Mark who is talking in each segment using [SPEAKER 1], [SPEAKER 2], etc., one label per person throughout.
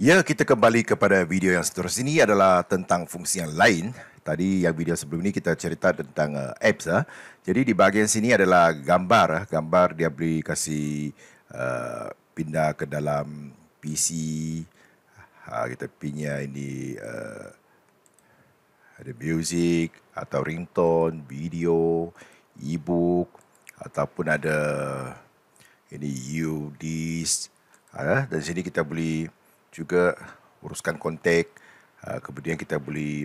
[SPEAKER 1] Ya, kita kembali kepada video yang seterusnya ini adalah tentang fungsi yang lain. Tadi yang video sebelum ini kita cerita tentang uh, apps. Uh. Jadi di bahagian sini adalah gambar. Uh. Gambar dia beri kasih uh, pindah ke dalam PC. Uh, ha, kita punya ini uh, ada music atau ringtone, video, e-book ataupun ada ini UDs. Uh, ah. dan sini kita boleh juga uruskan kontak. Uh, kemudian kita boleh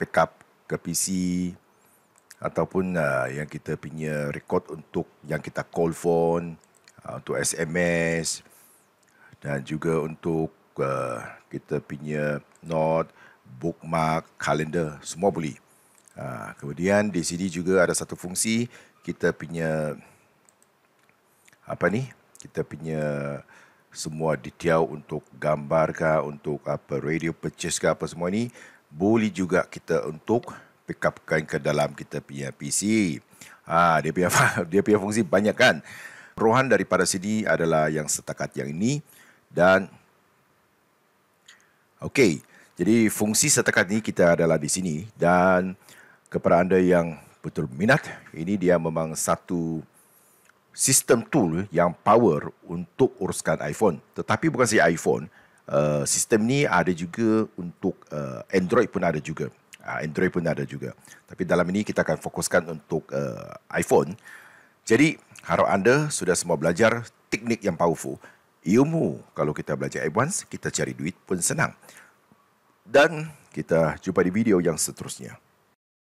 [SPEAKER 1] pick up ke PC ataupun uh, yang kita punya record untuk yang kita call phone, uh, untuk SMS dan juga untuk uh, kita punya note, bookmark, kalender semua boleh. Uh, kemudian di sini juga ada satu fungsi kita punya apa ni? Kita punya semua detail untuk gambar ke, untuk apa radio purchase ke apa semua ni boleh juga kita untuk pick upkan ke dalam kita punya PC. Ha, dia punya dia punya fungsi banyak kan. Rohan daripada CD adalah yang setakat yang ini dan okey. Jadi fungsi setakat ini kita adalah di sini dan kepada anda yang betul minat ini dia memang satu sistem tool eh, yang power untuk uruskan iPhone. Tetapi bukan saja iPhone, uh, sistem ni ada juga untuk uh, Android pun ada juga. Uh, Android pun ada juga. Tapi dalam ini kita akan fokuskan untuk uh, iPhone. Jadi harap anda sudah semua belajar teknik yang powerful. Ilmu kalau kita belajar advance, kita cari duit pun senang. Dan kita jumpa di video yang seterusnya.